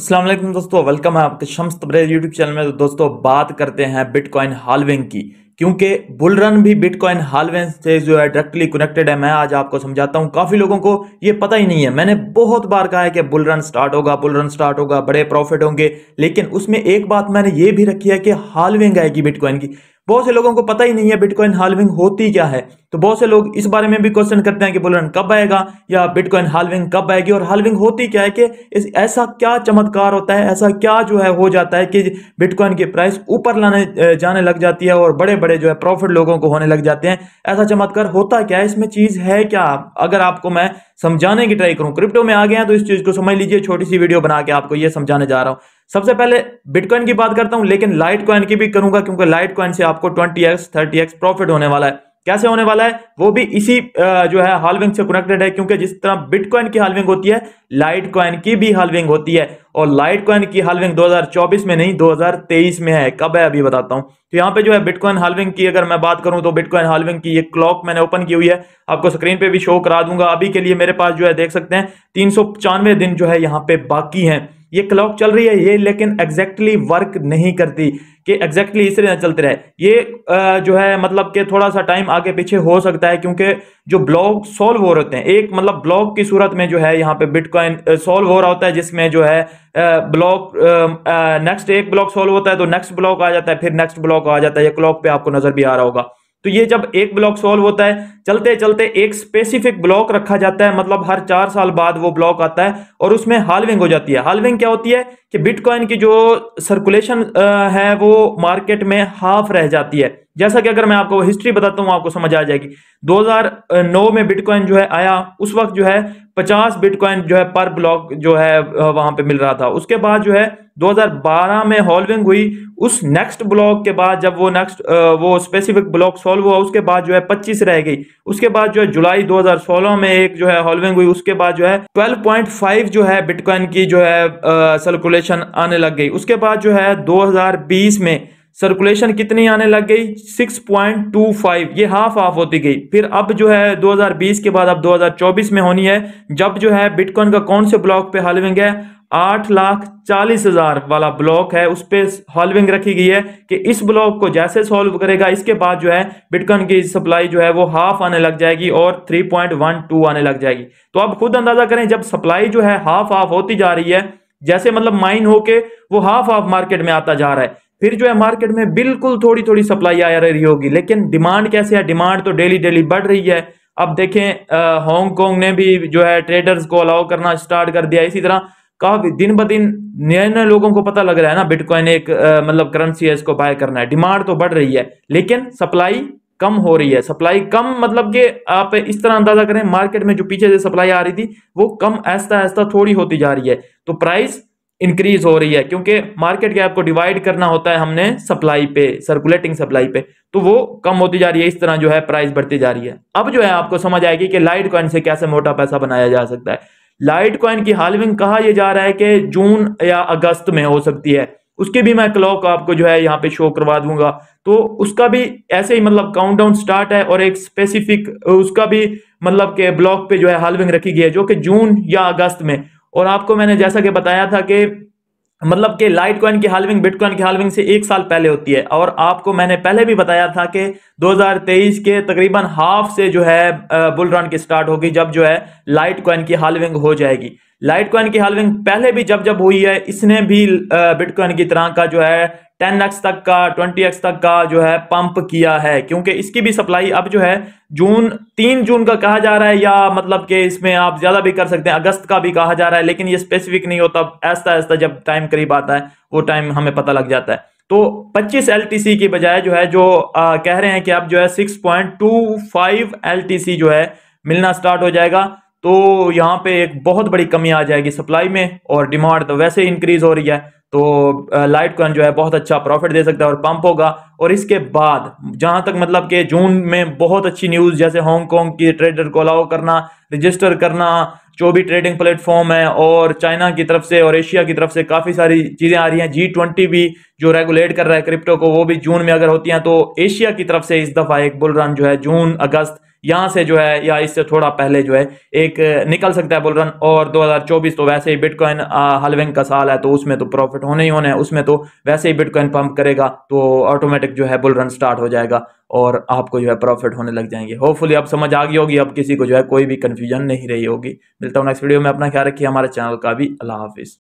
असलम दोस्तों वेलकम है आपके शम्स तबरेज यूट्यूब चैनल में तो दोस्तों बात करते हैं बिटकॉइन हालविंग की क्योंकि बुल रन भी बिटकॉइन हालवेन से जो है डायरेक्टली कनेक्टेड है मैं आज आपको समझाता हूँ काफ़ी लोगों को ये पता ही नहीं है मैंने बहुत बार कहा है कि बुल रन स्टार्ट होगा बुल रन स्टार्ट होगा बड़े प्रॉफिट होंगे लेकिन उसमें एक बात मैंने ये भी रखी है कि हालविंग आएगी बिटकॉइन की बहुत से लोगों को पता ही नहीं है बिटकॉइन हालविंग होती क्या है तो बहुत से लोग इस बारे में भी क्वेश्चन करते हैं कि बुलरन कब आएगा या बिटकॉइन हालविंग कब आएगी और हालविंग होती क्या है कि इस ऐसा क्या चमत्कार होता है ऐसा क्या जो है हो जाता है कि बिटकॉइन की प्राइस ऊपर लाने जाने लग जाती है और बड़े बड़े जो है प्रॉफिट लोगों को होने लग जाते हैं ऐसा चमत्कार होता क्या है इसमें चीज़ है क्या अगर आपको मैं समझाने की ट्राई करूँ क्रिप्टो में आ गया तो इस चीज़ को समझ लीजिए छोटी सी वीडियो बना के आपको ये समझाने जा रहा हूँ सबसे पहले बिटकॉइन की बात करता हूं लेकिन लाइट क्वन की भी करूंगा क्योंकि लाइट क्वन से आपको twenty x thirty x profit होने वाला है कैसे होने वाला है वो भी इसी जो है हालविंग से कनेक्टेड है क्योंकि जिस तरह बिटकॉइन की हालविंग होती है लाइट क्वन की भी हालविंग होती है और लाइट क्वन की हालविंग 2024 में नहीं 2023 में है कब है अभी बताता हूं तो यहाँ पे जो है बिटकॉइन हालविंग की अगर मैं बात करूं तो बिटकॉइन हालविंग की ये क्लॉक मैंने ओपन की हुई है आपको स्क्रीन पे भी शो करा दूंगा अभी के लिए मेरे पास जो है देख सकते हैं तीन दिन जो है यहाँ पे बाकी है ये क्लॉक चल रही है ये लेकिन एग्जैक्टली वर्क नहीं करती कि एग्जैक्टली इस तरह चलते रहे ये जो है मतलब कि थोड़ा सा टाइम आगे पीछे हो सकता है क्योंकि जो ब्लॉक सॉल्व हो रहे होते हैं एक मतलब ब्लॉक की सूरत में जो है यहाँ पे बिटकॉइन सॉल्व हो रहा होता है जिसमें जो है ब्लॉक नेक्स्ट एक ब्लॉक सॉल्व होता है तो नेक्स्ट ब्लॉक आ जाता है फिर नेक्स्ट ब्लॉक आ जाता है ये क्लॉक पे आपको नजर भी आ रहा होगा तो ये जब एक ब्लॉक सॉल्व होता है चलते चलते एक स्पेसिफिक ब्लॉक रखा जाता है मतलब हर चार साल बाद वो ब्लॉक आता है और उसमें हालविंग हो जाती है हालविंग क्या होती है कि बिटकॉइन की जो सर्कुलेशन है वो मार्केट में हाफ रह जाती है जैसा कि अगर मैं आपको हिस्ट्री बताता हूँ आपको समझ आ जाएगी 2009 में बिटकॉइन जो है आया उस वक्त जो है 50 बिटकॉइन जो है पर ब्लॉक जो है वहां पे मिल रहा था उसके बाद जो है 2012 में हॉलविंग हुई उस नेक्स्ट ब्लॉक के बाद जब वो नेक्स्ट वो स्पेसिफिक ब्लॉक सॉल्व हुआ उसके बाद जो है 25 रह गई उसके बाद जो है जुलाई 2016 में एक जो है हॉलविंग हुई उसके बाद जो है 12.5 जो है बिटकॉइन की जो है सर्कुलेशन आने लग गई उसके बाद जो है 2020 में सर्कुलेशन कितनी आने लग गई 6.25 ये हाफ हाफ होती गई फिर अब जो है 2020 के बाद अब 2024 में होनी है जब जो है बिटकॉइन का कौन से ब्लॉक पे हालविंग है आठ लाख चालीस हजार वाला ब्लॉक है उस पर हॉलविंग रखी गई है कि इस ब्लॉक को जैसे सॉल्व करेगा इसके बाद जो है बिटकॉइन की सप्लाई जो है वो हाफ आने लग जाएगी और 3.12 आने लग जाएगी तो आप खुद अंदाजा करें जब सप्लाई जो है हाफ हाफ होती जा रही है जैसे मतलब माइन होके वो हाफ हाफ मार्केट में आता जा रहा है फिर जो है मार्केट में बिल्कुल थोड़ी थोड़ी सप्लाई आ रही होगी लेकिन डिमांड कैसे है डिमांड तो डेली डेली बढ़ रही है अब देखें हांगकॉन्ग ने भी जो है ट्रेडर्स को अलाउ करना स्टार्ट कर दिया इसी तरह काफी दिन ब दिन नए नए लोगों को पता लग रहा है ना बिटकॉइन एक मतलब करेंसी है इसको बाय करना है डिमांड तो बढ़ रही है लेकिन सप्लाई कम हो रही है सप्लाई कम मतलब कि आप इस तरह अंदाजा करें मार्केट में जो पीछे से सप्लाई आ रही थी वो कम ऐसा ऐसा थोड़ी होती जा रही है तो प्राइस इंक्रीज हो रही है क्योंकि मार्केट गैप को डिवाइड करना होता है हमने सप्लाई पे सर्कुलेटिंग सप्लाई पे तो वो कम होती जा रही है इस तरह जो है प्राइस बढ़ती जा रही है अब जो है आपको समझ आएगी कि लाइट कॉइन से कैसे मोटा पैसा बनाया जा सकता है लाइट कॉइन की हालविंग कहा यह जा रहा है कि जून या अगस्त में हो सकती है उसकी भी मैं क्लॉक आपको जो है यहाँ पे शो करवा दूंगा तो उसका भी ऐसे ही मतलब काउंटडाउन स्टार्ट है और एक स्पेसिफिक उसका भी मतलब के ब्लॉक पे जो है हालविंग रखी गई है जो कि जून या अगस्त में और आपको मैंने जैसा कि बताया था कि मतलब कि लाइट कॉइन की हालविंग बिटकॉइन की हालविंग से एक साल पहले होती है और आपको मैंने पहले भी बताया था कि 2023 के तकरीबन हाफ से जो है बुल रन की स्टार्ट होगी जब जो है लाइट कॉइन की हालविंग हो जाएगी लाइट कॉइन की हालविंग पहले भी जब जब हुई है इसने भी बिटकॉइन की तरह का जो है 10x तक का 20x तक का जो है पंप किया है क्योंकि इसकी भी सप्लाई अब जो है जून तीन जून का कहा जा रहा है या मतलब कि इसमें आप ज़्यादा भी कर सकते हैं अगस्त का भी कहा जा रहा है लेकिन ये स्पेसिफिक नहीं होता ऐसा ऐसा जब टाइम करीब आता है वो टाइम हमें पता लग जाता है तो 25 एल की बजाय जो है जो आ, कह रहे हैं कि अब जो है सिक्स एल जो है मिलना स्टार्ट हो जाएगा तो यहाँ पे एक बहुत बड़ी कमी आ जाएगी सप्लाई में और डिमांड तो वैसे इंक्रीज हो रही है तो लाइट कॉइन जो है बहुत अच्छा प्रॉफिट दे सकता है और पंप होगा और इसके बाद जहां तक मतलब कि जून में बहुत अच्छी न्यूज़ जैसे हांगकांग की ट्रेडर को अलाउ करना रजिस्टर करना जो भी ट्रेडिंग प्लेटफॉर्म है और चाइना की तरफ से और एशिया की तरफ से काफ़ी सारी चीज़ें आ रही हैं जी ट्वेंटी भी जो रेगुलेट कर रहा है क्रिप्टो को वो भी जून में अगर होती हैं तो एशिया की तरफ से इस दफ़ा एक बुल रन जो है जून अगस्त यहां से जो है या इससे थोड़ा पहले जो है एक निकल सकता है बुल रन और 2024 तो वैसे ही बिटकॉइन हलविंग का साल है तो उसमें तो प्रॉफिट होने ही होने हैं उसमें तो वैसे ही बिटकॉइन पंप करेगा तो ऑटोमेटिक जो है बुल रन स्टार्ट हो जाएगा और आपको जो है प्रॉफिट होने लग जाएंगे होपफुली अब समझ आ गई होगी अब किसी को जो है कोई भी कन्फ्यूजन नहीं रही होगी मिलता हूँ नेक्स्ट वीडियो में अपना ख्याल रखिए हमारे चैनल का भी अल्लाह हाफिज़